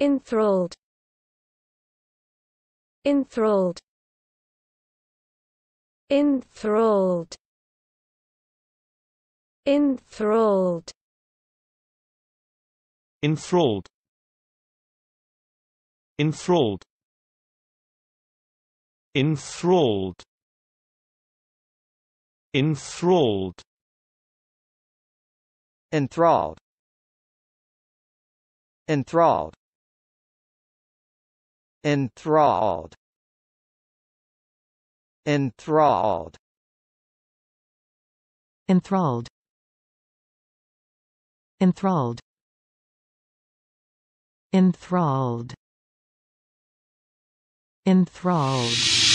enthralled enthralled enthralled enthralled enthralled enthralled enthralled enthralled enthralled enthralled enthralled enthralled enthralled enthralled enthralled enthralled